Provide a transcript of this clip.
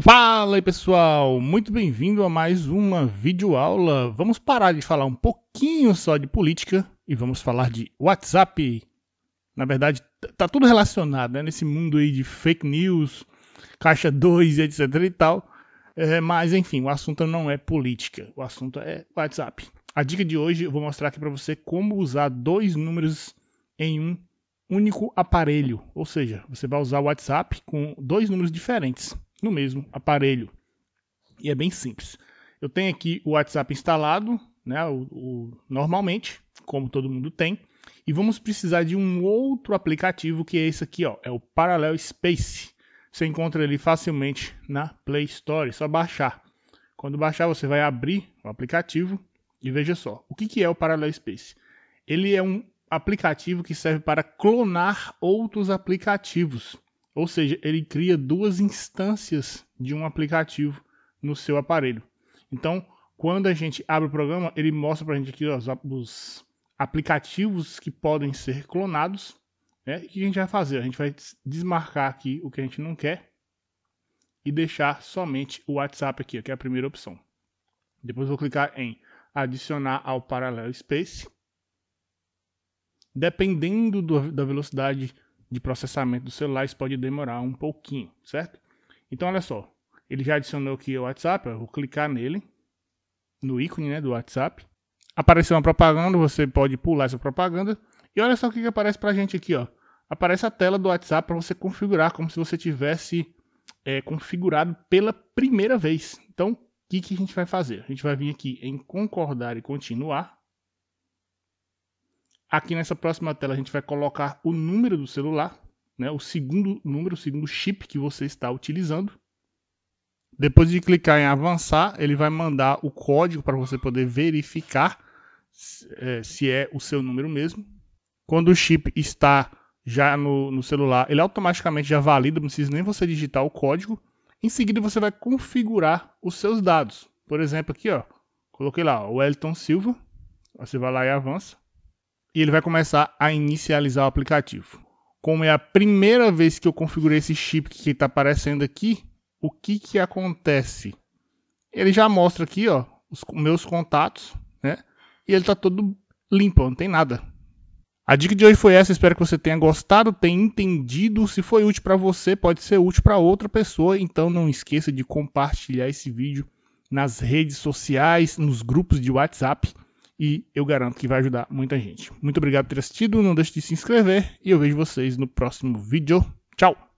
Fala aí pessoal, muito bem-vindo a mais uma videoaula. Vamos parar de falar um pouquinho só de política e vamos falar de WhatsApp. Na verdade, tá tudo relacionado né? nesse mundo aí de fake news, caixa 2, etc e tal. É, mas enfim, o assunto não é política, o assunto é WhatsApp. A dica de hoje eu vou mostrar aqui para você como usar dois números em um único aparelho, ou seja, você vai usar o WhatsApp com dois números diferentes no mesmo aparelho. E é bem simples. Eu tenho aqui o WhatsApp instalado, né, o, o, normalmente, como todo mundo tem. E vamos precisar de um outro aplicativo que é esse aqui, ó, é o Parallel Space. Você encontra ele facilmente na Play Store, é só baixar. Quando baixar, você vai abrir o aplicativo e veja só. O que, que é o Parallel Space? Ele é um aplicativo que serve para clonar outros aplicativos. Ou seja, ele cria duas instâncias de um aplicativo no seu aparelho. Então, quando a gente abre o programa, ele mostra para a gente aqui ó, os, aplicativos que podem ser clonados. Né? E o que a gente vai fazer? A gente vai desmarcar aqui o que a gente não quer e deixar somente o WhatsApp aqui, que é a primeira opção. Depois vou clicar em adicionar ao Parallel Space. Dependendo do, da velocidade de processamento do celular, isso pode demorar um pouquinho, certo? Então, olha só, ele já adicionou aqui o WhatsApp, eu vou clicar nele, no ícone né, do WhatsApp. Apareceu uma propaganda, você pode pular essa propaganda. E olha só o que, que aparece pra gente aqui, ó. Aparece a tela do WhatsApp para você configurar, como se você tivesse é, configurado pela primeira vez. Então, o que, que a gente vai fazer? A gente vai vir aqui em concordar e continuar. Aqui nessa próxima tela a gente vai colocar o número do celular, né, o segundo número, o segundo chip que você está utilizando. Depois de clicar em avançar, ele vai mandar o código para você poder verificar é, se é o seu número mesmo. Quando o chip está já no, no, celular, ele automaticamente já valida, não precisa nem você digitar o código. Em seguida, você vai configurar os seus dados. Por exemplo, aqui, ó, coloquei lá o Elton Silva. Você vai lá e avança e ele vai começar a inicializar o aplicativo. Como é a primeira vez que eu configurei esse chip que está aparecendo aqui, o que, que acontece? Ele já mostra aqui ó, os meus contatos, né? E ele está todo limpo, não tem nada. A dica de hoje foi essa, espero que você tenha gostado, tenha entendido. Se foi útil para você, pode ser útil para outra pessoa, então não esqueça de compartilhar esse vídeo nas redes sociais, nos grupos de WhatsApp e eu garanto que vai ajudar muita gente. Muito obrigado por ter assistido, não deixe de se inscrever e eu vejo vocês no próximo vídeo. Tchau!